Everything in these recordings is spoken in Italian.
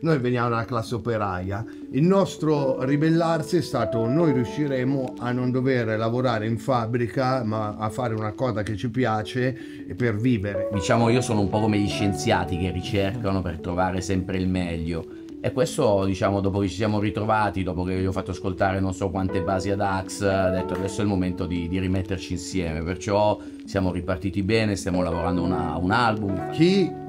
Noi veniamo dalla classe operaia. Il nostro ribellarsi è stato noi riusciremo a non dover lavorare in fabbrica, ma a fare una cosa che ci piace per vivere. Diciamo io sono un po' come gli scienziati che ricercano per trovare sempre il meglio. E questo, diciamo, dopo che ci siamo ritrovati, dopo che gli ho fatto ascoltare non so quante basi ad Axe, ho detto adesso è il momento di, di rimetterci insieme. Perciò siamo ripartiti bene, stiamo lavorando a un album. Chi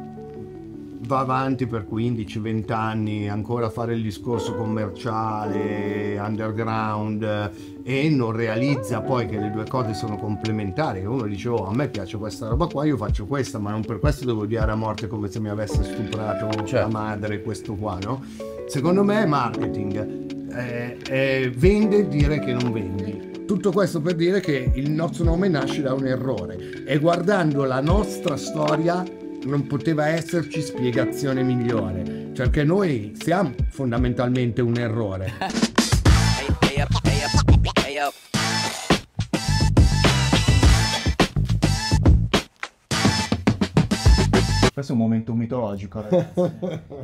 va avanti per 15-20 anni ancora a fare il discorso commerciale, underground e non realizza poi che le due cose sono complementari, uno dice oh a me piace questa roba qua, io faccio questa, ma non per questo devo odiare a morte come se mi avesse stuprato certo. la madre questo qua, no? Secondo me è marketing, è, eh, vende dire che non vendi. Tutto questo per dire che il nostro nome nasce da un errore e guardando la nostra storia non poteva esserci spiegazione migliore. Cioè che noi siamo fondamentalmente un errore. Questo è un momento mitologico, ragazzi.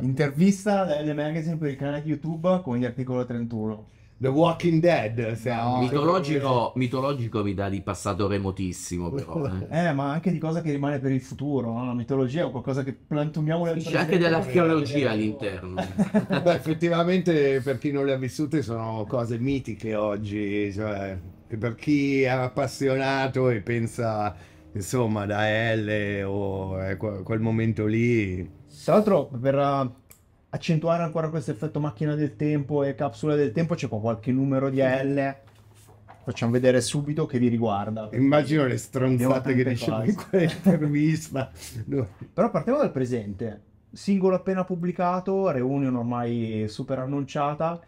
Intervista del magazine per il canale YouTube con gli articoli 31. The Walking Dead siamo. Mitologico, mitologico mi dà di passato remotissimo, però. Eh. eh. ma anche di cosa che rimane per il futuro, no? la mitologia è qualcosa che plantumiamo nel C'è anche dell'archeologia all'interno. Beh, effettivamente per chi non le ha vissute sono cose mitiche oggi, cioè per chi è appassionato e pensa insomma da L o eh, quel momento lì. Tra l'altro per accentuare ancora questo effetto macchina del tempo e capsula del tempo, c'è qua qualche numero di L. Facciamo vedere subito che vi riguarda. Immagino le stronzate che ricevo in quell'intervista. no. Però partiamo dal presente. Singolo appena pubblicato, reunion ormai super annunciata.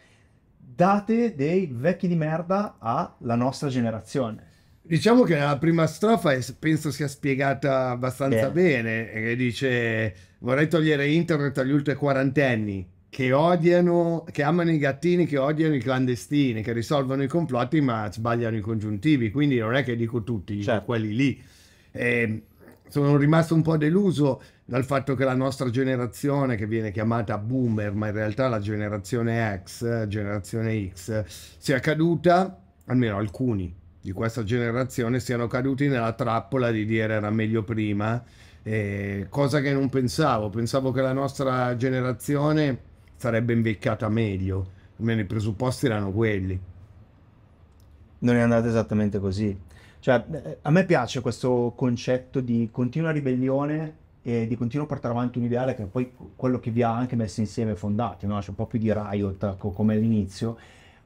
Date dei vecchi di merda alla nostra generazione Diciamo che la prima strofa è, penso sia spiegata abbastanza eh. bene, che dice vorrei togliere internet agli ultra quarantenni che odiano, che amano i gattini, che odiano i clandestini, che risolvono i complotti ma sbagliano i congiuntivi, quindi non è che dico tutti certo. quelli lì. E ehm, sono rimasto un po' deluso dal fatto che la nostra generazione, che viene chiamata boomer, ma in realtà la generazione X, generazione X, sia caduta, almeno alcuni, di questa generazione siano caduti nella trappola di dire era meglio prima, eh, cosa che non pensavo, pensavo che la nostra generazione sarebbe invecchiata meglio, almeno i presupposti erano quelli. Non è andata esattamente così. Cioè, eh, a me piace questo concetto di continua ribellione e di continuo portare avanti un ideale che poi quello che vi ha anche messo insieme fondati, no? c'è un po' più di riot come all'inizio,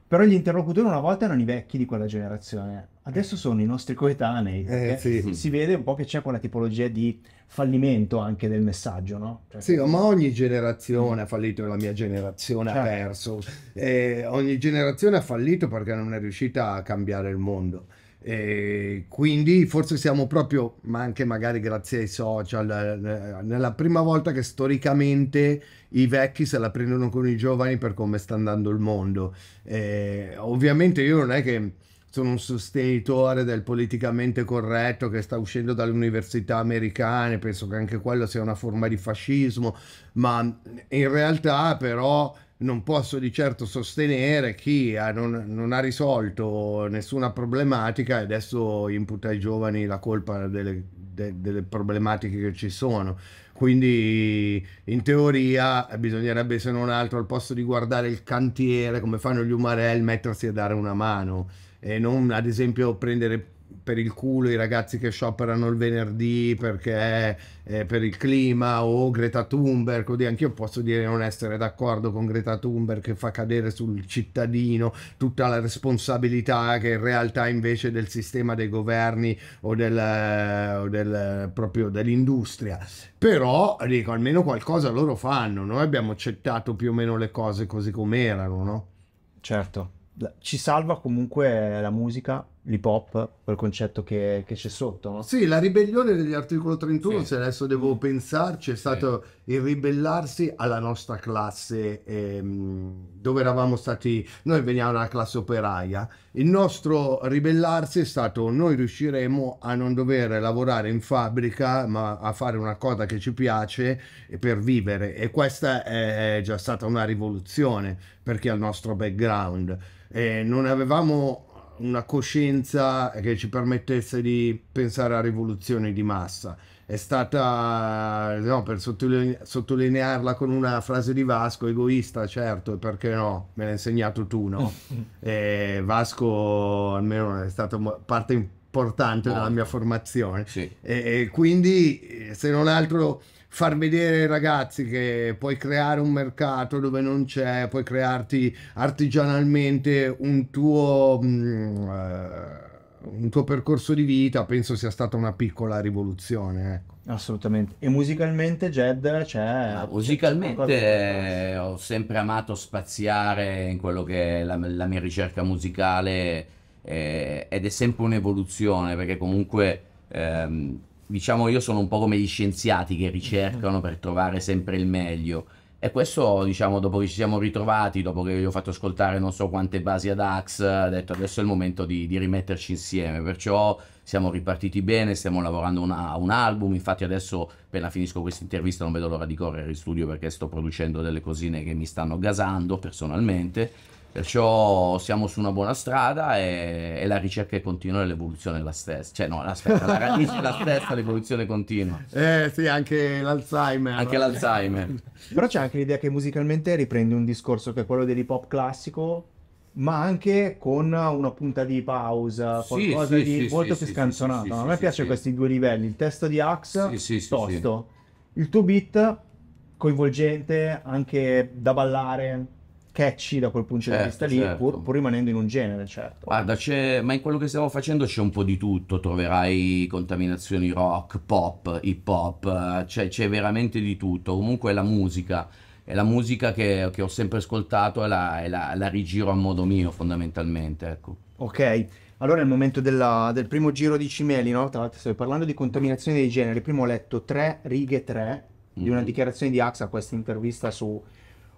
però gli interlocutori una volta erano i vecchi di quella generazione, adesso sono i nostri coetanei. Eh, sì. Si vede un po' che c'è quella tipologia di fallimento anche del messaggio, no? Cioè, sì, ma ogni generazione ha fallito, la mia generazione certo. ha perso, eh, ogni generazione ha fallito perché non è riuscita a cambiare il mondo. E quindi forse siamo proprio, ma anche magari grazie ai social, eh, nella prima volta che storicamente i vecchi se la prendono con i giovani per come sta andando il mondo. E ovviamente io non è che sono un sostenitore del politicamente corretto che sta uscendo dalle università americane, penso che anche quello sia una forma di fascismo, ma in realtà però non posso di certo sostenere chi ha, non, non, ha risolto nessuna problematica e adesso imputa ai giovani la colpa delle, de, delle, problematiche che ci sono. Quindi in teoria bisognerebbe se non altro al posto di guardare il cantiere come fanno gli umarell mettersi a dare una mano e non ad esempio prendere per il culo i ragazzi che scioperano il venerdì perché eh, per il clima o Greta Thunberg, così anch'io posso dire non essere d'accordo con Greta Thunberg che fa cadere sul cittadino tutta la responsabilità che in realtà invece del sistema dei governi o, del, eh, o del, eh, proprio dell'industria. Però dico, almeno qualcosa loro fanno, noi abbiamo accettato più o meno le cose così come erano, no? Certo. Ci salva comunque la musica l'hip hop, quel concetto che, che c'è sotto. No? Sì, la ribellione degli articoli 31, sì. se adesso devo mm. pensarci, è stato sì. il ribellarsi alla nostra classe ehm, dove eravamo stati, noi veniamo dalla classe operaia, il nostro ribellarsi è stato noi riusciremo a non dover lavorare in fabbrica ma a fare una cosa che ci piace per vivere e questa è già stata una rivoluzione perché ha il nostro background. Eh, non avevamo una coscienza che ci permettesse di pensare a rivoluzioni di massa. È stata, no, per sottolinearla, sottolinearla con una frase di Vasco, egoista, certo, perché no, me l'hai insegnato tu, no? Mm. e Vasco almeno è stata parte importante della mia formazione. Sì. E, e quindi, se non altro far vedere ai ragazzi che puoi creare un mercato dove non c'è, puoi crearti artigianalmente un tuo... Mh, mm, eh, un tuo percorso di vita penso sia stata una piccola rivoluzione. Ecco. Assolutamente. E musicalmente, Jed, c'è. Cioè, musicalmente c'è ho sempre amato spaziare in quello che è la, la mia ricerca musicale eh, ed è sempre un'evoluzione perché comunque. Ehm, diciamo io sono un po' come gli scienziati che ricercano per trovare sempre il meglio. E questo, diciamo, dopo che ci siamo ritrovati, dopo che io ho fatto ascoltare non so quante basi ad Axe, ha detto adesso è il momento di, di rimetterci insieme. Perciò siamo ripartiti bene, stiamo lavorando una, a un album. Infatti, adesso appena finisco questa intervista, non vedo l'ora di correre in studio perché sto producendo delle cosine che mi stanno gasando personalmente. Perciò siamo su una buona strada e, e la ricerca è continua e l'evoluzione è la stessa. Cioè, no, aspetta, la radice è la stessa, l'evoluzione continua. Eh sì, anche l'Alzheimer. Anche l'Alzheimer. Però c'è anche l'idea che musicalmente riprendi un discorso che è quello dell'hip hop classico, ma anche con una punta di pausa, qualcosa sì, di sì, molto sì, più scanzonato. No, a me piace questi due livelli, il testo di Axe sì, tosto, il tuo beat coinvolgente anche da ballare catchy da quel punto certo, di vista lì, certo. pur, pur, rimanendo in un genere, certo. Guarda, c'è, ma in quello che stiamo facendo c'è un po' di tutto, troverai contaminazioni rock, pop, hip hop, eh, c'è, c'è veramente di tutto, comunque è la musica, è la musica che, che ho sempre ascoltato e la, la, la, rigiro a modo mio fondamentalmente, ecco. Ok. Allora è il momento della, del primo giro di Cimeli, no? Tra l'altro stavo parlando di contaminazione dei generi, prima ho letto tre righe tre di una mm-hmm. dichiarazione di Axa a questa intervista su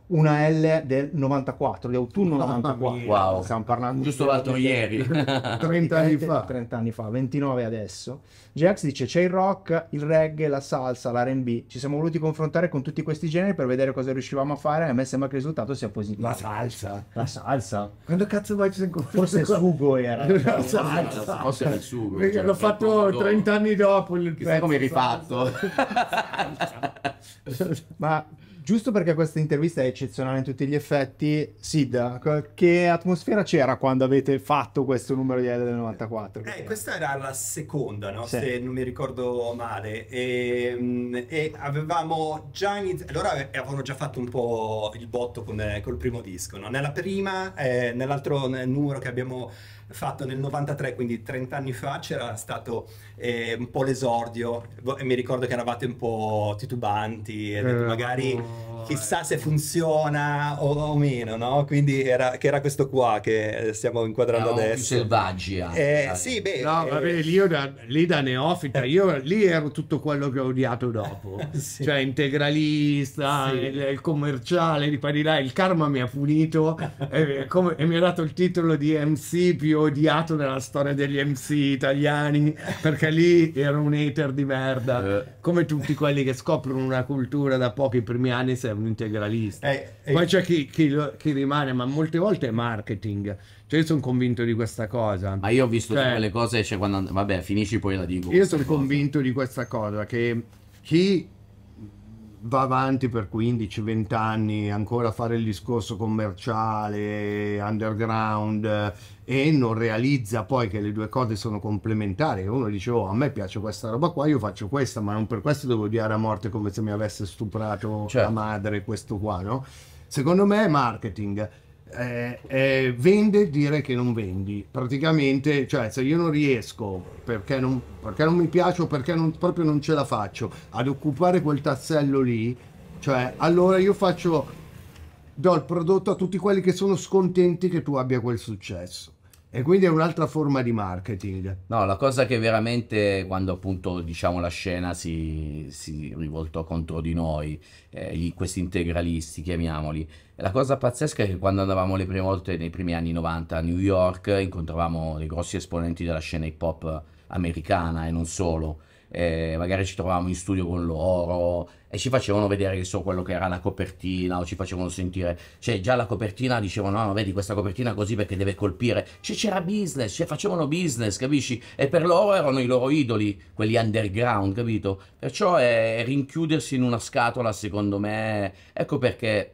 una L del 94, di autunno 94. Wow. Stiamo parlando giusto l'altro ieri, 30 anni fa. 30 anni fa, 29 adesso. Jax dice c'è il rock, il reggae, la salsa, l'R&B. Ci siamo voluti confrontare con tutti questi generi per vedere cosa riuscivamo a fare a me sembra che il risultato sia positivo. La salsa. La salsa. Quando cazzo vai ci sei Forse il sugo era. La salsa. Forse era il sugo. Cioè, L'ho fatto 30 dopo. anni dopo il Chissà pezzo. come rifatto. Ma Giusto perché questa intervista è eccezionale in tutti gli effetti, Sid, che atmosfera c'era quando avete fatto questo numero di del 94? Eh, questa era la seconda, no? sì. se non mi ricordo male, e, ehm, e avevamo già iniziato, allora avevano già fatto un po' il botto con, col primo disco, no? nella prima, eh, nell'altro numero che abbiamo fatto nel 93, quindi 30 anni fa, c'era stato eh, un po' l'esordio, mi ricordo che eravate un po' titubanti, e eh, magari oh, chissà eh. se funziona o, o, meno, no? Quindi era, era, questo qua che eh, stiamo inquadrando Eravamo adesso. Più selvaggi anche. Eh, sì, beh, no, eh, vabbè, io da, lì da neofita, io lì ero tutto quello che ho odiato dopo, sì. cioè integralista, sì. il, il, commerciale, di di là, il karma mi ha punito e, come, e mi ha dato il titolo di MC più odiato nella storia degli MC italiani, perché lì era un hater di merda. Eh. Come tutti quelli che scoprono una cultura da pochi primi anni sei un integralista. Eh, eh. Poi c'è chi, chi, chi rimane, ma molte volte è marketing. Cioè, io sono convinto di questa cosa. Ma io ho visto cioè, quelle cose, cioè quando... Vabbè, finisci poi la dico. Io sono cosa. convinto di questa cosa, che chi va avanti per 15-20 anni ancora a fare il discorso commerciale, underground eh, e non realizza poi che le due cose sono complementari. Uno dice oh, a me piace questa roba qua, io faccio questa, ma non per questo devo odiare a morte come se mi avesse stuprato certo. la madre questo qua, no? Secondo me è marketing eh, eh, vende dire che non vendi praticamente cioè se io non riesco perché non, perché non mi piace o perché non, proprio non ce la faccio ad occupare quel tassello lì cioè allora io faccio do il prodotto a tutti quelli che sono scontenti che tu abbia quel successo e quindi è un'altra forma di marketing. No, la cosa che veramente quando appunto diciamo la scena si, si rivoltò contro di noi, eh, questi integralisti chiamiamoli, la cosa pazzesca è che quando andavamo le prime volte nei primi anni 90 a New York incontravamo dei grossi esponenti della scena hip hop americana e non solo eh, magari ci trovavamo in studio con loro e ci facevano vedere che so, quello che era la copertina o ci facevano sentire, cioè già la copertina dicevano no, vedi questa copertina così perché deve colpire, cioè c'era business, cioè facevano business, capisci? E per loro erano i loro idoli, quelli underground, capito? Perciò è rinchiudersi in una scatola secondo me, ecco perché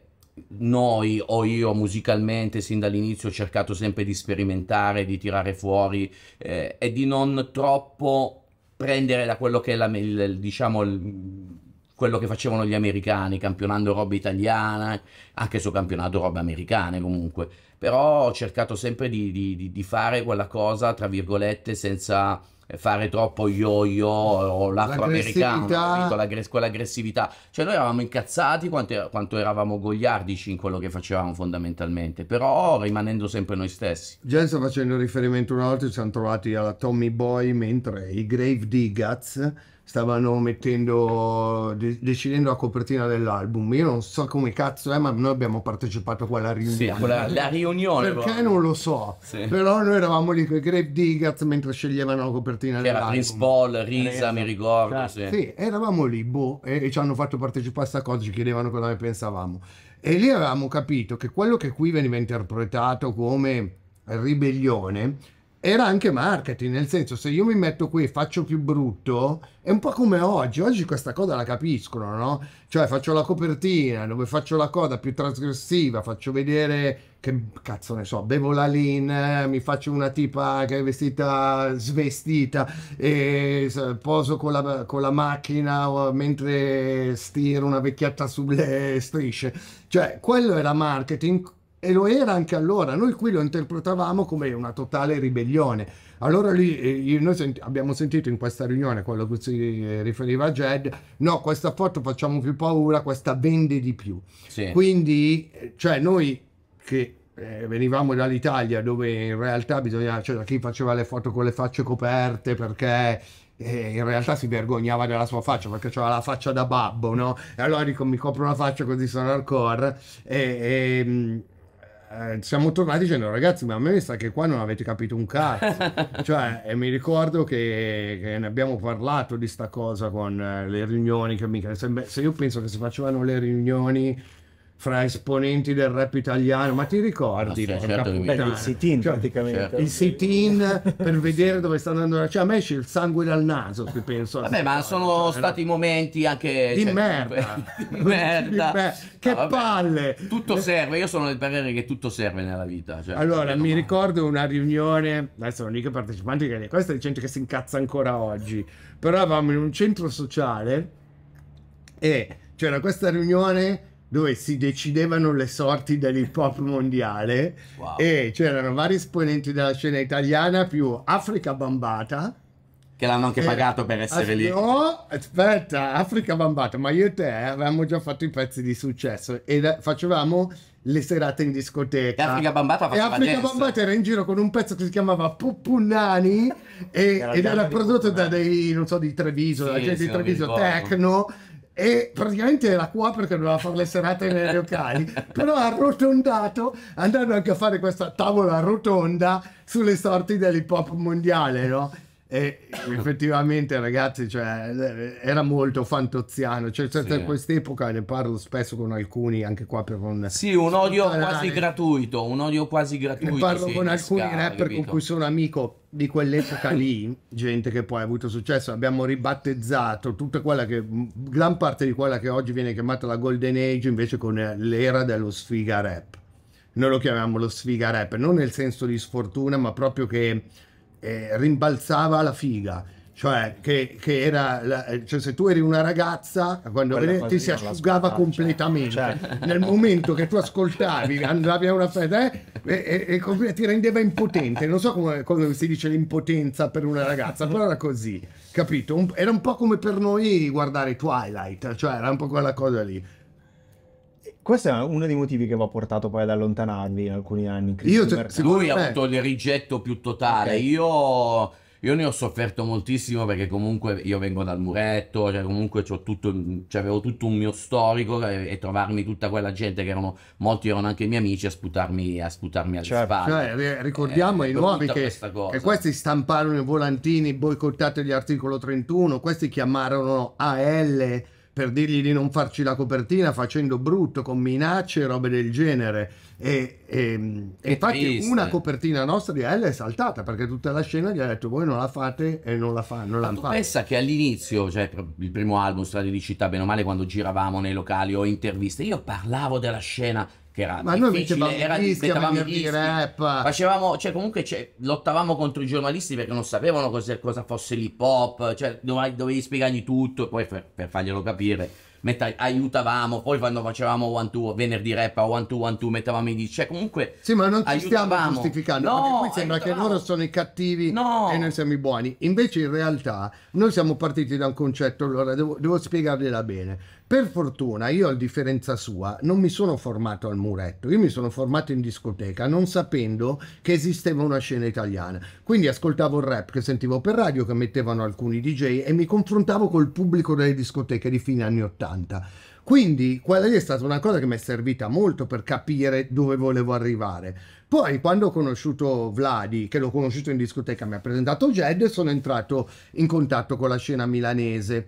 noi o io musicalmente sin dall'inizio ho cercato sempre di sperimentare, di tirare fuori eh, e di non troppo prendere da quello che è la, il, diciamo, il, quello che facevano gli americani, campionando roba italiana, anche se campionato roba americane comunque, però ho cercato sempre di, di, di fare quella cosa, tra virgolette, senza fare troppo yo-yo o l'afroamericano, l'aggressività. quell'aggressività. Cioè noi eravamo incazzati quanto, quanto, eravamo gogliardici in quello che facevamo fondamentalmente, però rimanendo sempre noi stessi. Jen facendo riferimento una volta, ci siamo trovati alla Tommy Boy mentre i Grave Diggats stavano mettendo, de- decidendo la copertina dell'album. Io non so come cazzo è, ma noi abbiamo partecipato a quella riunione. Sì, quella, la riunione. Perché proprio. non lo so, sì. però noi eravamo lì con i Grape Diggers mentre sceglievano la copertina C'era dell'album. Prince Paul, Risa, mi ricordo. Cioè, sì. sì. eravamo lì, boh, e, e ci hanno fatto partecipare a questa cosa, ci chiedevano cosa ne pensavamo. E lì avevamo capito che quello che qui veniva interpretato come ribellione era anche marketing, nel senso se io mi metto qui e faccio più brutto, è un po' come oggi, oggi questa cosa la capiscono, no? Cioè faccio la copertina dove faccio la cosa più trasgressiva, faccio vedere che cazzo ne so, bevo la lean, mi faccio una tipa che è vestita svestita e poso con la, con la macchina mentre stiro una vecchietta sulle strisce. Cioè quello era marketing e lo era anche allora. Noi qui lo interpretavamo come una totale ribellione. Allora lì eh, noi sent abbiamo sentito in questa riunione quello che si eh, riferiva a Jed, no, questa foto facciamo più paura, questa vende di più. Sì. Quindi, eh, cioè noi che eh, venivamo dall'Italia dove in realtà bisognava, cioè chi faceva le foto con le facce coperte perché e in realtà si vergognava della sua faccia perché aveva la faccia da babbo, no? E allora dico mi copro una faccia così sono al core e, e, ehm, eh, siamo tornati dicendo ragazzi ma a me mi sa che qua non avete capito un cazzo cioè e mi ricordo che, che, ne abbiamo parlato di sta cosa con eh, le riunioni che mi, se, se io penso che si facevano le riunioni fra esponenti del rap italiano, ma ti ricordi? Ah, certo Beh, il sit-in cioè, praticamente. Certo. Il sit-in per vedere dove sta andando, cioè a me esce il sangue dal naso che penso. Vabbè, ma sono cioè, stati no? momenti anche... Di cioè, merda! di merda! Di me che no, palle! Tutto serve, io sono del parere che tutto serve nella vita. Cioè, allora, mi ricordo una riunione, adesso non dico partecipanti, che questa è gente che si incazza ancora oggi, però eravamo in un centro sociale e c'era questa riunione dove si decidevano le sorti dell'hip hop mondiale wow. e c'erano vari esponenti della scena italiana più Africa Bambata che l'hanno anche eh, pagato per essere as- lì. No, aspetta, Africa Bambata, ma io e te avevamo già fatto i pezzi di successo e facevamo le serate in discoteca. E Africa Bambata faceva E Africa Bambata era in giro con un pezzo che si chiamava Pupunnani e, ed era prodotto da dei, non so, di Treviso, sì, la gente di Treviso, Tecno e praticamente era qua perché doveva fare le serate nei locali, però arrotondato andando anche a fare questa tavola rotonda sulle sorti dell'hip hop mondiale, no? E effettivamente, ragazzi, cioè, era molto fantoziano. Cioè, sì. in quest'epoca ne parlo spesso con alcuni, anche qua per un. Sì, un odio parlare. quasi gratuito. Un odio quasi gratuito. Ne parlo sì, con alcuni scala, rapper capito? con cui sono amico di quell'epoca lì, gente che poi ha avuto successo. Abbiamo ribattezzato tutta quella che. gran parte di quella che oggi viene chiamata la Golden Age, invece con l'era dello sfiga rap. Noi lo chiamiamo lo sfiga rap, non nel senso di sfortuna, ma proprio che eh, rimbalzava la figa. Cioè, che, che era la, eh, cioè, se tu eri una ragazza, quando vedevi, ti si asciugava cioè. completamente. Cioè. Nel momento che tu ascoltavi, andavi a una festa eh, e, e, e, ti rendeva impotente. Non so come, come, si dice l'impotenza per una ragazza, però era così, capito? Un, era un po' come per noi guardare Twilight, cioè era un po' quella cosa lì questo è uno dei motivi che vi ha portato poi ad allontanarvi in alcuni anni. Io te, Lui ha avuto il rigetto più totale. Okay. Io, io, ne ho sofferto moltissimo perché comunque io vengo dal muretto, cioè comunque tutto, cioè avevo tutto un mio storico e, e, trovarmi tutta quella gente che erano, molti erano anche miei amici, a sputarmi, a sputarmi alle certo. spalle. Cioè, eh, ricordiamo eh, i nuovi che, che questi stamparono i volantini, boicottate gli articoli 31, questi chiamarono AL per dirgli di non farci la copertina facendo brutto, con minacce e robe del genere. E, e, e infatti triste. una copertina nostra di L è saltata perché tutta la scena gli ha detto voi non la fate e non la fa, non l'hanno fatta. Pensa che all'inizio, cioè il primo album, Strade di Città, bene o male, quando giravamo nei locali o interviste, io parlavo della scena che era ma noi era, mettevamo i rap facevamo cioè comunque cioè, lottavamo contro i giornalisti perché non sapevano cosa, cosa fosse l'hip hop cioè dovevi, dovevi spiegargli tutto poi per, per farglielo capire metta, aiutavamo poi quando facevamo one two venerdì rap a one two one two mettavamo i dischi cioè comunque sì ma non ci aiutavamo. stiamo giustificando no, perché qui sembra che loro sono i cattivi no. e noi siamo i buoni invece in realtà noi siamo partiti da un concetto allora devo, devo spiegargliela bene per fortuna io, a differenza sua, non mi sono formato al muretto, io mi sono formato in discoteca non sapendo che esisteva una scena italiana. Quindi ascoltavo il rap che sentivo per radio, che mettevano alcuni DJ e mi confrontavo col pubblico delle discoteche di fine anni Ottanta. Quindi quella lì è stata una cosa che mi è servita molto per capire dove volevo arrivare. Poi quando ho conosciuto Vladi, che l'ho conosciuto in discoteca, mi ha presentato Jed, e sono entrato in contatto con la scena milanese.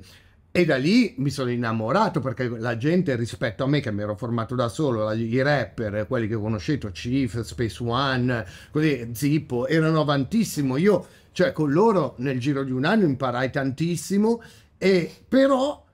E da lì mi sono innamorato perché la gente rispetto a me che mi ero formato da solo, i rapper, quelli che ho conosciuto, Chief, Space One, così, Zippo, erano avantissimo. Io, cioè con loro nel giro di un anno imparai tantissimo e però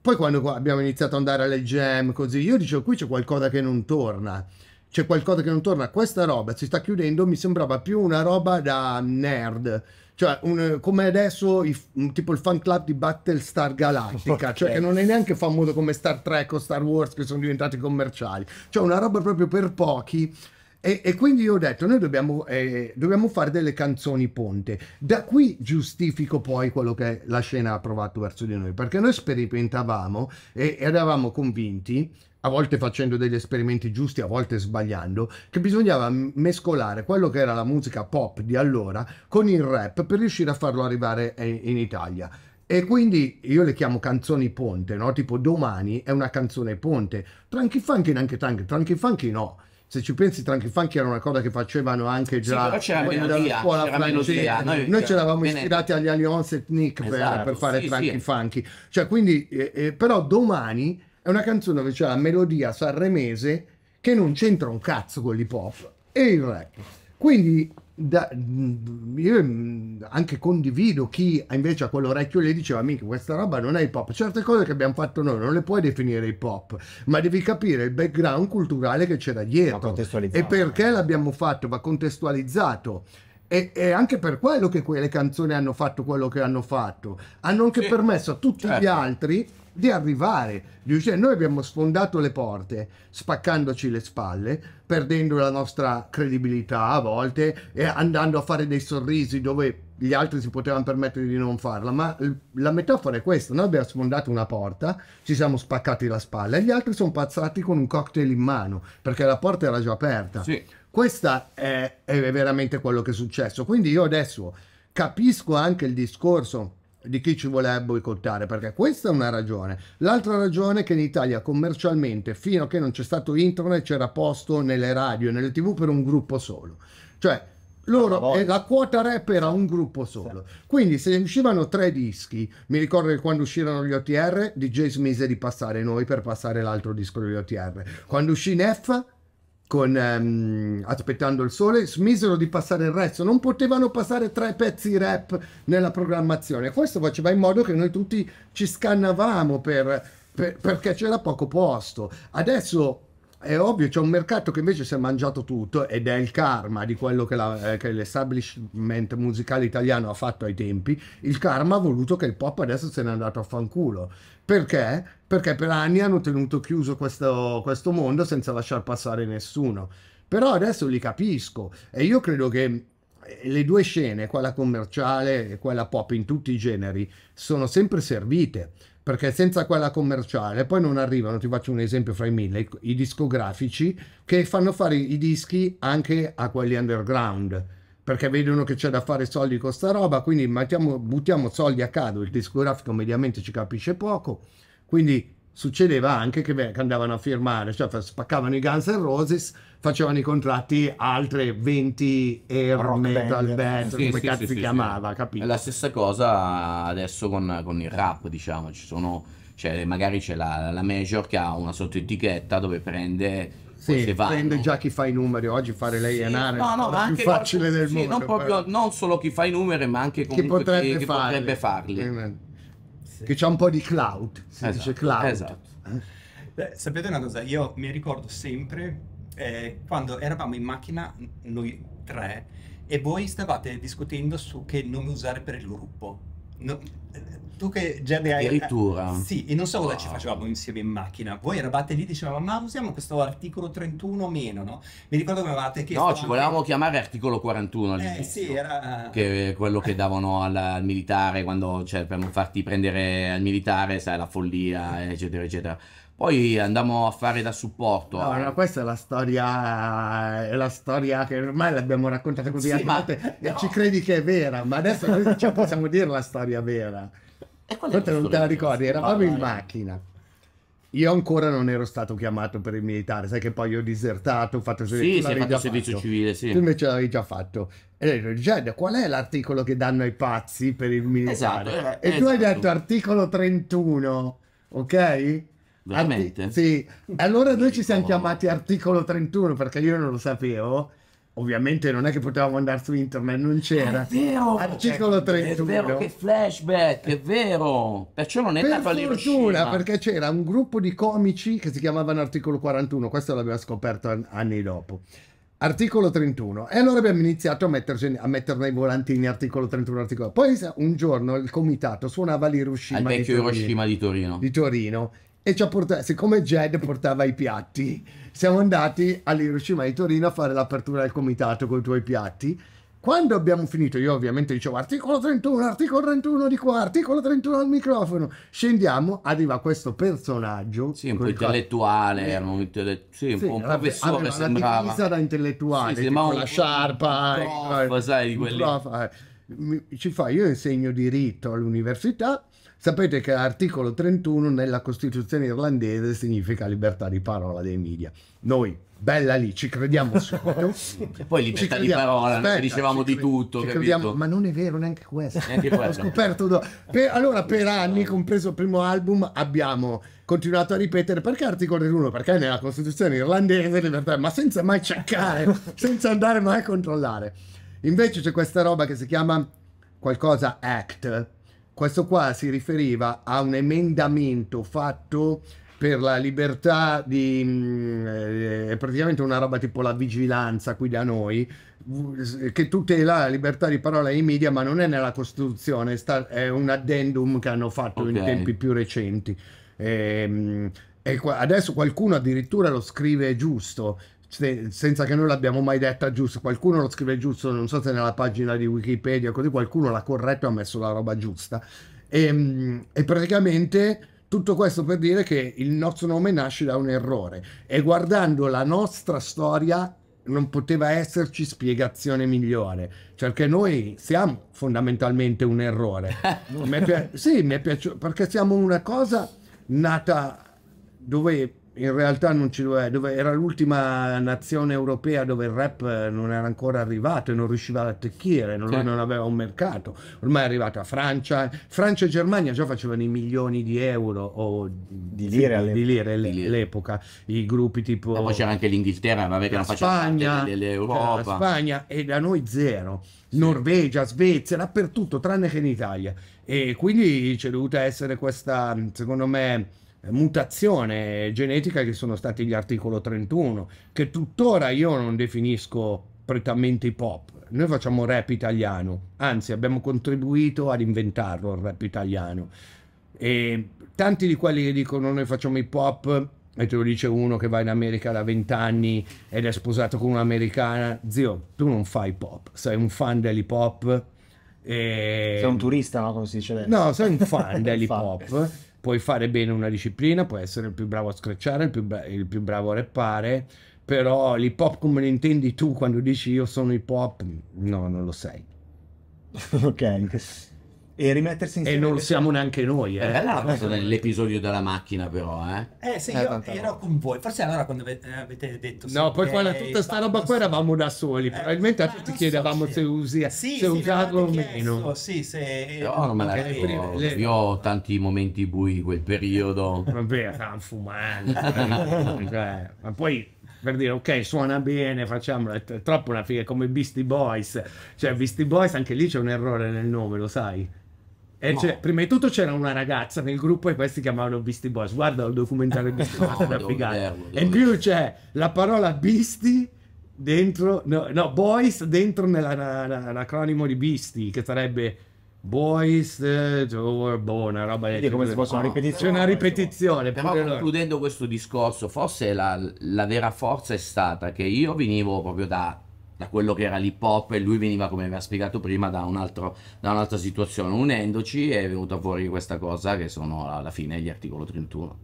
poi quando abbiamo iniziato ad andare alle jam così, io dicevo qui c'è qualcosa che non torna. C'è qualcosa che non torna. Questa roba si sta chiudendo, mi sembrava più una roba da nerd cioè un, eh, come adesso i, tipo il fan club di Battlestar Galactica, okay. cioè che non è neanche famoso come Star Trek o Star Wars che sono diventati commerciali, cioè una roba proprio per pochi. E, e quindi io ho detto, noi dobbiamo, eh, dobbiamo, fare delle canzoni ponte. Da qui giustifico poi quello che la scena ha provato verso di noi, perché noi sperimentavamo e, e eravamo convinti a volte facendo degli esperimenti giusti, a volte sbagliando, che bisognava mescolare quello che era la musica pop di allora con il rap per riuscire a farlo arrivare in Italia. E quindi io le chiamo canzoni ponte, no? Tipo domani è una canzone ponte. Tranchi funky neanche tanti, tranchi funky no. Se ci pensi, tranchi funky era una cosa che facevano anche già sì, nella scuola francese. Noi, Noi ce l'avamo ispirati agli Alliance Ethnique esatto, per, per, esatto, fare sì, tranchi sì. funky. Cioè, quindi, eh, eh, però domani è una canzone che c'è la melodia sanremese che non c'entra un cazzo con l'hip hop e il rap. Quindi da, mm, io mm, anche condivido chi invece a quell'orecchio lì diceva mica questa roba non è hip hop certe cose che abbiamo fatto noi non le puoi definire hip hop ma devi capire il background culturale che c'era dietro e perché l'abbiamo fatto va contestualizzato e, e, anche per quello che quelle canzoni hanno fatto quello che hanno fatto hanno anche sì. permesso a tutti certo. gli altri di arrivare. Dice, noi abbiamo sfondato le porte, spaccandoci le spalle, perdendo la nostra credibilità a volte e andando a fare dei sorrisi dove gli altri si potevano permettere di non farla, ma la metafora è questa, noi abbiamo sfondato una porta, ci siamo spaccati la spalla e gli altri sono passati con un cocktail in mano, perché la porta era già aperta. Sì. Questo è, è veramente quello che è successo. Quindi io adesso capisco anche il discorso di chi ci vuole boicottare, perché questa è una ragione. L'altra ragione è che in Italia commercialmente, fino a che non c'è stato internet, c'era posto nelle radio e nelle tv per un gruppo solo. Cioè, loro, eh, la quota rap era un gruppo solo. Sì. Quindi se uscivano tre dischi, mi ricordo che quando uscirono gli OTR, DJ smise di passare noi per passare l'altro disco degli OTR. Quando uscì Neff con, um, Aspettando il Sole, smisero di passare il resto, non potevano passare tre pezzi rap nella programmazione. Questo faceva in modo che noi tutti ci scannavamo per, per, perché c'era poco posto. Adesso è ovvio, c'è un mercato che invece si è mangiato tutto ed è il karma di quello che, la, eh, che l'establishment musicale italiano ha fatto ai tempi. Il karma ha voluto che il pop adesso se n'è andato a fanculo. Perché? Perché per anni hanno tenuto chiuso questo, questo mondo senza lasciar passare nessuno. Però adesso li capisco e io credo che eh, le due scene, quella commerciale e quella pop in tutti i generi, sono sempre servite perché senza quella commerciale poi non arrivano, ti faccio un esempio fra i mille, i discografici che fanno fare i dischi anche a quelli underground, perché vedono che c'è da fare soldi con sta roba, quindi mettiamo, buttiamo soldi a caso, il discografico mediamente ci capisce poco, quindi succedeva anche che andavano a firmare, cioè spaccavano i Guns N' Roses, facevano i contratti altre 20 euro metal band, band sì, come sì, cazzo sì, si chiamava, capito? È la stessa cosa adesso con, con il rap, diciamo, ci sono, cioè, magari c'è la, la major che ha una sottoetichetta dove prende sì, prende già chi fa i numeri oggi fare lei sì, anare no, no, è più facile qualcuno, del sì, mondo non, proprio, non, solo chi fa i numeri ma anche chi potrebbe, chi, chi potrebbe farli, eh, che c'ha un po' di cloud, si esatto. dice cloud. Esatto. Eh? sapete una cosa, io mi ricordo sempre eh, quando eravamo in macchina, noi tre, e voi stavate discutendo su che nome usare per il gruppo. No, eh, tu che già ne hai? Addirittura. Eh, sì, e non so cosa wow. ci facevamo insieme in macchina. Voi eravate lì e dicevamo, ma usiamo questo articolo 31 o meno, no? Mi ricordo che avevate chiesto... No, ci volevamo chiamare articolo 41 all'inizio. Eh sì, era... Eh, che è quello che davano al, al militare quando, cioè, per farti prendere al militare, sai, la follia, eccetera, eccetera. Poi andammo a fare da supporto. No, no, questa è la storia. È la storia che ormai l'abbiamo raccontata così sì, a volte. No. Ci credi che è vera, ma adesso noi cioè, possiamo dire la storia vera. E Forse non te la ricordi, eravamo in macchina. Io ancora non ero stato chiamato per il militare, sai che poi ho disertato, ho fatto il servizio, sì, si è fatto servizio fatto. civile, sì. Tu invece l'avevi già fatto. E ho detto, Jed, qual è l'articolo che danno ai pazzi per il militare? Esatto, eh, e esatto. tu hai esatto. detto articolo 31, ok? Veramente? Arti- sì. Allora noi ci siamo chiamati articolo 31 perché io non lo sapevo ovviamente non è che potevamo andare su internet, non ah, c'era. È vero! Articolo 31. È vero che flashback, è vero! Perciò non è per nato fortuna, perché c'era un gruppo di comici che si chiamavano Articolo 41, questo l'abbiamo scoperto anni dopo. Articolo 31. E allora abbiamo iniziato a, metterci, a metterne i volantini articolo 31, articolo. Poi un giorno il comitato suonava l'Hiroshima. Al vecchio Hiroshima di Torino. Di Torino e ci ha portato, siccome Jed portava i piatti, siamo andati all'Hiroshima di Torino a fare l'apertura del comitato con i tuoi piatti. Quando abbiamo finito, io ovviamente dicevo articolo 31, articolo 31 di qua, articolo 31 al microfono, scendiamo, arriva questo personaggio. Sì, un po' intellettuale, era un, intelle- sì, un, po un professore aveva sembrava. Una divisa da intellettuale, sì, tipo un... la sciarpa. Cosa eh, sai, di quelli... prof, eh. Ci fa, io insegno diritto all'università, Sapete che l'articolo 31 nella Costituzione irlandese significa libertà di parola dei media. Noi, bella lì, ci crediamo solo. e poi libertà di parola, aspetta, dicevamo di tutto. Crediamo, ma non è vero neanche questo. Neanche Ho scoperto do- per, allora, per anni, compreso il primo album, abbiamo continuato a ripetere perché articolo 31? Perché nella Costituzione irlandese libertà, ma senza mai cercare, senza andare mai a controllare. Invece c'è questa roba che si chiama qualcosa Act, questo qua si riferiva a un emendamento fatto per la libertà di mm, eh, praticamente una roba tipo la vigilanza qui da noi che tutela la libertà di parola ai media ma non è nella Costituzione sta, è un addendum che hanno fatto okay. in tempi più recenti ehm, e, e, adesso qualcuno addirittura lo scrive giusto senza che noi l'abbiamo mai detta giusta. qualcuno lo scrive giusto, non so se nella pagina di Wikipedia così qualcuno l'ha corretto e ha messo la roba giusta. E, ehm, e praticamente tutto questo per dire che il nostro nome nasce da un errore e guardando la nostra storia non poteva esserci spiegazione migliore, cioè che noi siamo fondamentalmente un errore. mi pi- sì, mi è piaciuto perché siamo una cosa nata dove in realtà non ci doveva, dove era l'ultima nazione europea dove il rap eh, non era ancora arrivato e non riusciva ad attecchire, non, certo. non aveva un mercato. Ormai è arrivata Francia, Francia e Germania già facevano i milioni di euro o di lire, sì, di lire all'epoca, i gruppi tipo... Ma poi c'era anche l'Inghilterra, vabbè che la Spagna, l'Europa. La Spagna e da noi zero. Norvegia, Svezia, dappertutto, tranne che in Italia. E quindi c'è dovuta essere questa, secondo me mutazione genetica che sono stati gli articolo 31, che tuttora io non definisco prettamente hip hop. Noi facciamo rap italiano, anzi abbiamo contribuito ad inventarlo il rap italiano. E tanti di quelli che dicono noi facciamo hip hop e te lo dice uno che va in America da vent'anni ed è sposato con un'americana, zio, tu non fai hip hop, sei un fan dell'hip hop. E... Sei un turista, no? Come si dice? Adesso. No, sei un fan dell'hip hop puoi fare bene una disciplina, puoi essere il più bravo a screcciare, il più, il più bravo a rappare, però l'hip hop come lo intendi tu quando dici io sono hip hop, no, non lo sei. ok e rimettersi insieme. E non lo siamo neanche noi, eh. È bella la cosa dell'episodio della macchina, però, eh. Eh, sì, eh, io ero con voi. Forse allora quando avete detto... No, poi quando tutta sta roba qua eravamo da soli. Eh, Probabilmente a tutti chiedevamo se, usi, se usarlo o meno. Sì, se... No, non me la ricordo. Io ho tanti momenti bui di quel periodo. Vabbè, stavamo fumando. Eh. Cioè, ma poi per dire ok suona bene facciamolo, è troppo una figa come Beastie Boys cioè Beastie Boys anche lì c'è un errore nel nome lo sai e no. cioè, prima di tutto c'era una ragazza nel gruppo e questi chiamavano Beastie Boys. Guarda il documentario Beastie Boys, no, da figata. E in più c'è la parola Beastie dentro, no, no Boys dentro nell'acronimo di Beastie, che sarebbe Boys Boh, una roba Quindi come se fosse una ripetizione, una ripetizione. Però concludendo questo discorso, forse la, la vera forza è stata che io venivo proprio da da quello che era l'hip hop e lui veniva, come aveva spiegato prima, da, un altro, da un'altra situazione. Unendoci è venuta fuori questa cosa che sono alla fine gli articoli 31.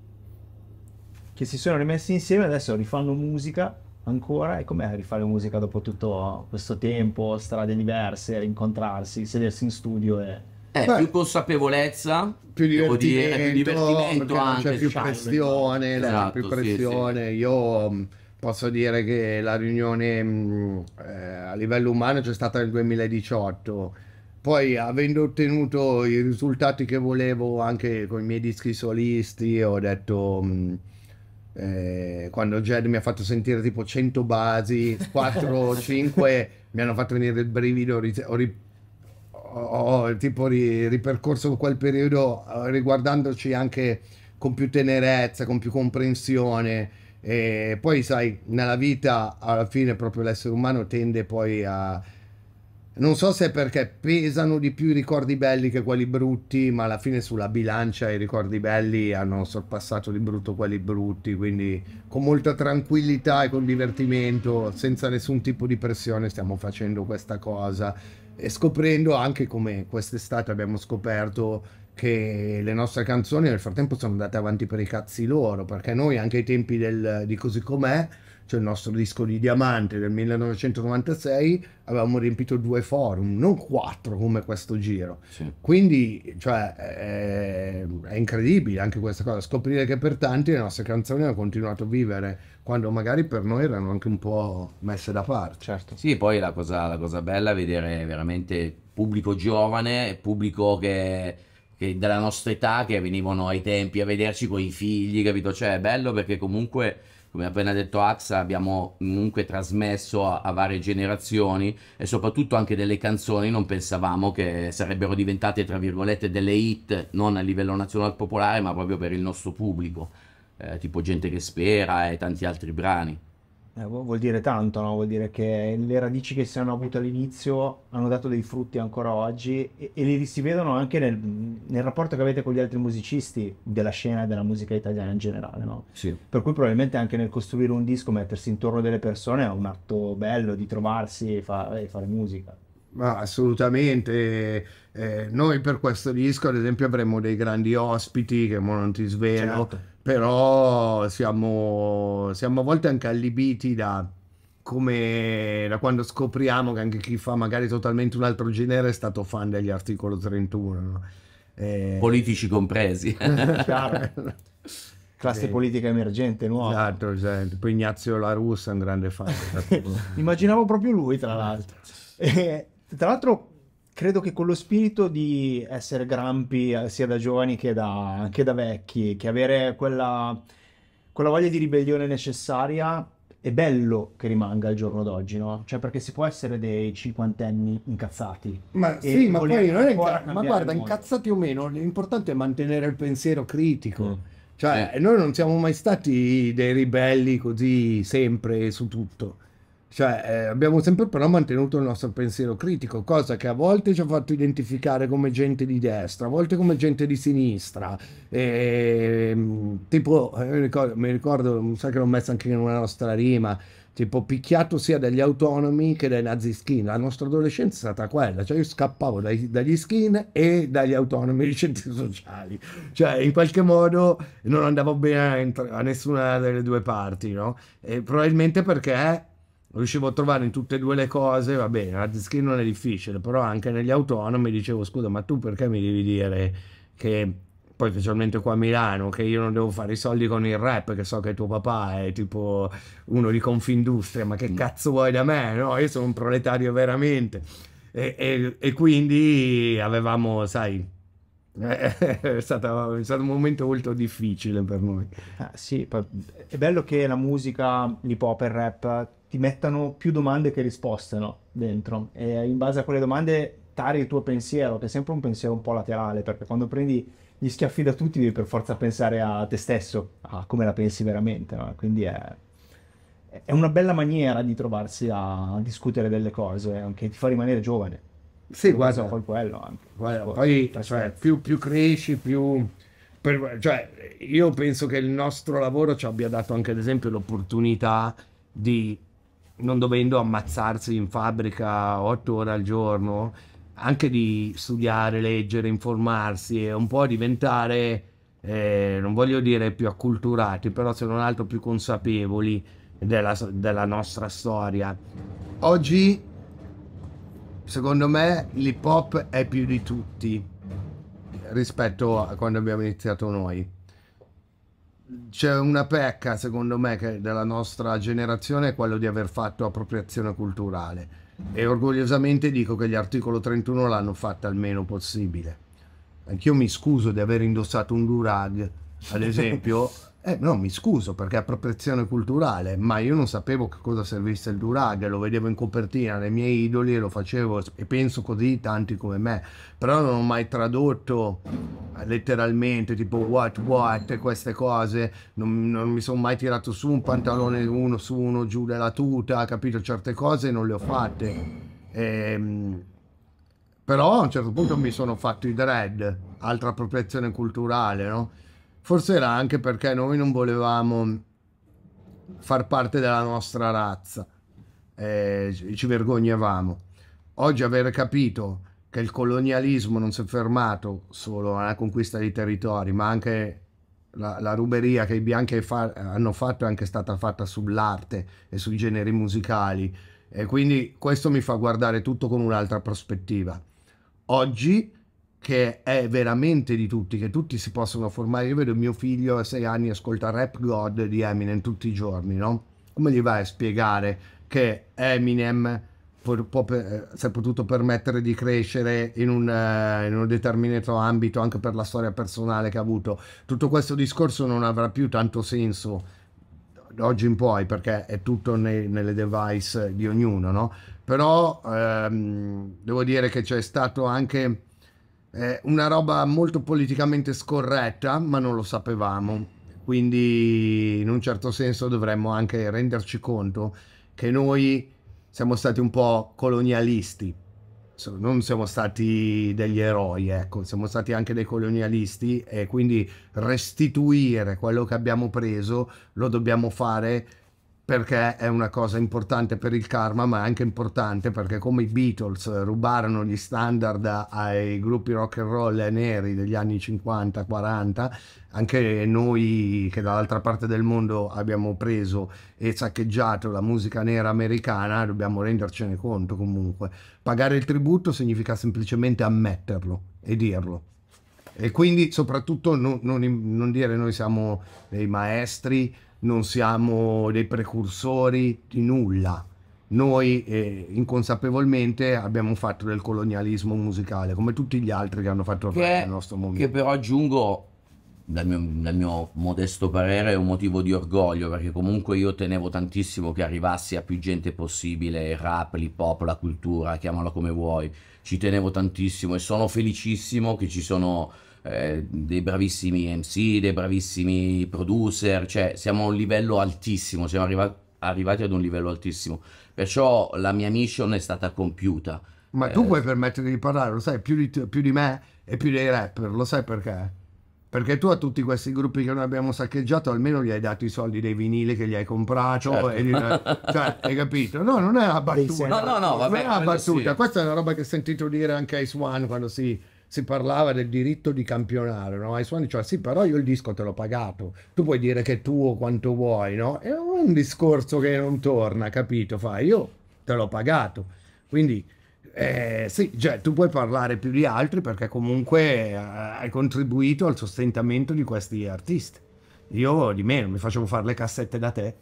Che si sono rimessi insieme, adesso rifanno musica ancora e com'è rifare musica dopo tutto questo tempo, strade diverse, rincontrarsi, sedersi in studio e... Eh, Beh, più consapevolezza, più divertimento, dire, più divertimento anche, cioè, c'è più pressione, esatto, più pressione. Sì, sì. Io mm, posso dire che la riunione mh, mm, eh, a livello umano c'è stata nel 2018. Poi, avendo ottenuto i risultati che volevo anche con i miei dischi solisti, ho detto. Mh, mm, eh, quando Jed mi ha fatto sentire tipo 100 basi, 4 o 5 mi hanno fatto venire il brivido, ho, ri- ho tipo ri- ripercorso quel periodo eh, riguardandoci anche con più tenerezza, con più comprensione e poi sai, nella vita alla fine proprio l'essere umano tende poi a... Non so se è perché pesano di più i ricordi belli che quelli brutti, ma alla fine sulla bilancia i ricordi belli hanno sorpassato di brutto quelli brutti, quindi con molta tranquillità e con divertimento, senza nessun tipo di pressione stiamo facendo questa cosa e scoprendo anche come quest'estate abbiamo scoperto che le nostre canzoni nel frattempo sono andate avanti per i cazzi loro, perché noi anche ai tempi del, di Così Com'è, cioè il nostro disco di Diamante del 1996, avevamo riempito due forum, non quattro come questo giro. Sì. Quindi cioè, è, eh, è incredibile anche questa cosa, scoprire che per tanti le nostre canzoni hanno continuato a vivere quando magari per noi erano anche un po' messe da parte. Certo. Sì, poi la cosa, la cosa bella è vedere veramente pubblico giovane, pubblico che che della nostra età che venivano ai tempi a vederci con i figli, capito? Cioè è bello perché comunque, come appena detto Axa, abbiamo comunque trasmesso a, a varie generazioni e soprattutto anche delle canzoni non pensavamo che sarebbero diventate, tra virgolette, delle hit, non a livello nazionale popolare, ma proprio per il nostro pubblico, eh, tipo Gente che spera e tanti altri brani. Eh, vuol dire tanto, no? vuol dire che le radici che si hanno avute all'inizio hanno dato dei frutti ancora oggi e, e li si vedono anche nel, nel, rapporto che avete con gli altri musicisti della scena e della musica italiana in generale. No? Sì. Per cui probabilmente anche nel costruire un disco, mettersi intorno delle persone è un atto bello di trovarsi e, fa, e fare musica. Ma assolutamente, eh, noi per questo disco ad esempio avremo dei grandi ospiti che non ti svelo. Certo però siamo, siamo a volte anche allibiti da, come da quando scopriamo che anche chi fa magari totalmente un altro genere è stato fan degli articolo 31. No? E... Eh, Politici compresi. Classe eh. politica emergente nuova. Esatto, esatto. Poi Ignazio La Russa è un grande fan. Esatto. Immaginavo proprio lui, tra l'altro. E, eh, tra l'altro credo che con lo spirito di essere grampi eh, sia da giovani che da, che da vecchi, che avere quella, quella, voglia di ribellione necessaria, è bello che rimanga al giorno d'oggi, no? Cioè, perché si può essere dei cinquantenni incazzati. Ma sì, ma poi non è ma guarda, incazzati o meno, l'importante è mantenere il pensiero critico. Mm. Cioè, sì. noi non siamo mai stati dei ribelli così sempre su tutto cioè, eh, abbiamo sempre però mantenuto il nostro pensiero critico, cosa che a volte ci ha fatto identificare come gente di destra, a volte come gente di sinistra. E, ehm, tipo, eh, mi ricordo, mi ricordo, sai che l'ho messo anche in una nostra rima, tipo picchiato sia dagli autonomi che dai nazi skin. La nostra adolescenza è stata quella, cioè io scappavo dai, dagli skin e dagli autonomi dei centri sociali, cioè in qualche modo non andavo bene a, a nessuna delle due parti, no? E probabilmente perché riuscivo a trovare in tutte e due le cose, va bene, hard disk non è difficile, però anche negli autonomi dicevo scusa, ma tu perché mi devi dire che poi specialmente qua a Milano, che io non devo fare i soldi con il rap, che so che tuo papà è tipo uno di Confindustria, ma che mm. cazzo vuoi da me? No, io sono un proletario veramente. E, e, e quindi avevamo, sai, è stato, è stato, un momento molto difficile per noi. Ah, sì, è bello che la musica, l'hip hop e il rap ti mettano più domande che risposte no? dentro e in base a quelle domande tari il tuo pensiero, che è sempre un pensiero un po' laterale, perché quando prendi gli schiaffi da tutti devi per forza pensare a te stesso, a come la pensi veramente, no? quindi è, è, una bella maniera di trovarsi a discutere delle cose, anche ti fa rimanere giovane. Sì, quasi poi quello anche. Guarda, poi cioè, più, più, cresci, più... Per, cioè, io penso che il nostro lavoro ci abbia dato anche, ad esempio, l'opportunità di non dovendo ammazzarsi in fabbrica 8 ore al giorno, anche di studiare, leggere, informarsi e un po' diventare, eh, non voglio dire più acculturati, però se non altro più consapevoli della, della nostra storia. Oggi, secondo me, l'hip hop è più di tutti rispetto a quando abbiamo iniziato noi c'è una pecca, secondo me, che della nostra generazione è quello di aver fatto appropriazione culturale. E orgogliosamente dico che gli articolo 31 l'hanno fatta il meno possibile. Anch'io mi scuso di aver indossato un durag, ad esempio, eh, no, mi scuso perché è appropriazione culturale, ma io non sapevo che cosa servisse il Durag, lo vedevo in copertina nei miei idoli e lo facevo, e penso così tanti come me, però non ho mai tradotto eh, letteralmente tipo what what queste cose, non, non mi sono mai tirato su un pantalone uno su uno giù della tuta, capito? Certe cose non le ho fatte. E, ehm, però a un certo punto mi sono fatto i dread, altra appropriazione culturale, no? Forse era anche perché noi non volevamo far parte della nostra razza, eh, ci vergognavamo. Oggi aver capito che il colonialismo non si è fermato solo alla conquista dei territori, ma anche la, la ruberia che i bianchi fa hanno fatto è anche stata fatta sull'arte e sui generi musicali. E quindi questo mi fa guardare tutto con un'altra prospettiva. Oggi che è veramente di tutti, che tutti si possono formare. Io vedo mio figlio a sei anni ascolta Rap God di Eminem tutti i giorni, no? Come gli vai a spiegare che Eminem por, può, eh, si è potuto permettere di crescere in un, uh, in un, determinato ambito anche per la storia personale che ha avuto? Tutto questo discorso non avrà più tanto senso oggi in poi perché è tutto nei, nelle device di ognuno, no? Però ehm, devo dire che c'è stato anche eh, una roba molto politicamente scorretta, ma non lo sapevamo. Quindi in un certo senso dovremmo anche renderci conto che noi siamo stati un po' colonialisti, non siamo stati degli eroi, ecco, siamo stati anche dei colonialisti e quindi restituire quello che abbiamo preso lo dobbiamo fare perché è una cosa importante per il karma, ma è anche importante perché come i Beatles eh, rubarono gli standard ai gruppi rock and roll neri degli anni 50-40, anche noi che dall'altra parte del mondo abbiamo preso e saccheggiato la musica nera americana, dobbiamo rendercene conto comunque. Pagare il tributo significa semplicemente ammetterlo e dirlo e quindi soprattutto non, non, non, dire noi siamo dei maestri non siamo dei precursori di nulla. Noi eh, inconsapevolmente abbiamo fatto del colonialismo musicale, come tutti gli altri che hanno fatto che, nel nostro momento. Che però aggiungo, dal mio, dal mio, modesto parere, è un motivo di orgoglio, perché comunque io tenevo tantissimo che arrivassi a più gente possibile il rap, l'hip hop, la cultura, chiamalo come vuoi. Ci tenevo tantissimo e sono felicissimo che ci sono eh, dei bravissimi MC, dei bravissimi producer, cioè siamo a un livello altissimo, siamo arriva arrivati ad un livello altissimo. Perciò la mia mission è stata compiuta. Ma eh, tu puoi permetterti di parlare, lo sai, più di, più di me e più dei rapper, lo sai perché? perché tu a tutti questi gruppi che noi abbiamo saccheggiato almeno gli hai dato i soldi dei vinili che gli hai comprato certo. e, cioè, hai capito no non è una battuta no no no vabbè, non è una battuta sì. questa è una roba che ho sentito dire anche ai Swan quando si si parlava del diritto di campionare, no? I suoni diceva sì, però io il disco te l'ho pagato, tu puoi dire che è tuo quanto vuoi, no? È un discorso che non torna, capito? Fai, io te l'ho pagato, quindi... Eh, sì, cioè, tu puoi parlare più di altri perché comunque eh, hai contribuito al sostentamento di questi artisti. Io di meno, mi facevo fare le cassette da te.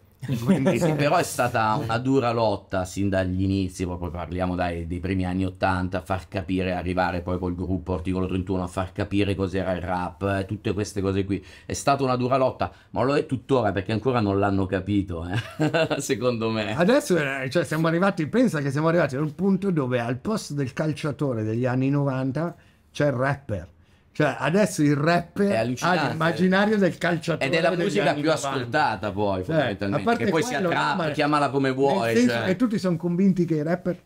Quindi... sì, però è stata una dura lotta sin dagli inizi, proprio parliamo dai, dei primi anni 80, a far capire, arrivare poi col gruppo Articolo 31 a far capire cos'era il rap, eh, tutte queste cose qui. È stata una dura lotta, ma lo è tuttora perché ancora non l'hanno capito, eh? secondo me. Adesso eh, cioè, siamo arrivati, pensa che siamo arrivati a un punto dove al posto del calciatore degli anni 90 c'è il rapper cioè, adesso il rap ha l'immaginario del calciatore. Ed è la musica più ascoltata, poi, cioè, fondamentalmente. Eh, a che poi si attrappa, chiamala come vuoi. cioè. E tutti sono convinti che i rapper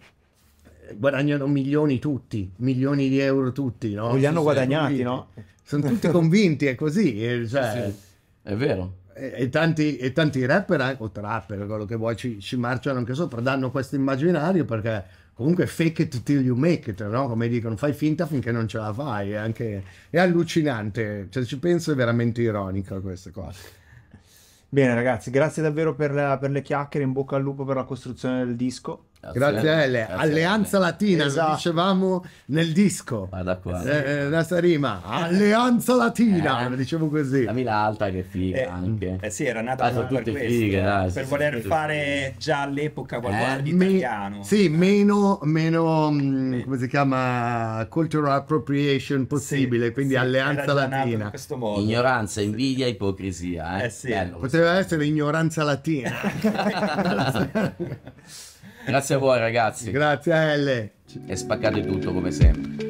guadagnano milioni tutti, milioni di euro tutti, no? li hanno guadagnati, no? Sono tutti convinti, è così. Cioè, sì, sì. È vero. E, e, tanti, e tanti rapper, eh, o trapper, quello che vuoi, ci, ci marciano anche sopra, danno questo immaginario perché comunque fake it till you make it, no? come dicono, fai finta finché non ce la fai, è, anche, è allucinante, cioè, ci penso è veramente ironico queste cose. Bene ragazzi, grazie davvero per, per, le chiacchiere, in bocca al lupo per la costruzione del disco. Grazie a L. Alleanza Latina, esatto. dicevamo nel disco. Guarda qua. Eh, eh rima. Alleanza Latina, eh. dicevo così. La mila alta che figa eh. anche. Eh sì, era nata ah, per tutte questo, fighe, dai, per sì, voler sì, fare sì. già all'epoca qualcosa eh, di italiano. sì, eh. meno, meno mh, mm, come si chiama, cultural appropriation possibile, quindi Alleanza Latina. In questo modo. Ignoranza, invidia, ipocrisia. Eh. eh, sì. Bello, Poteva essere ignoranza latina. Grazie a voi ragazzi. Grazie a L E spaccate tutto come sempre.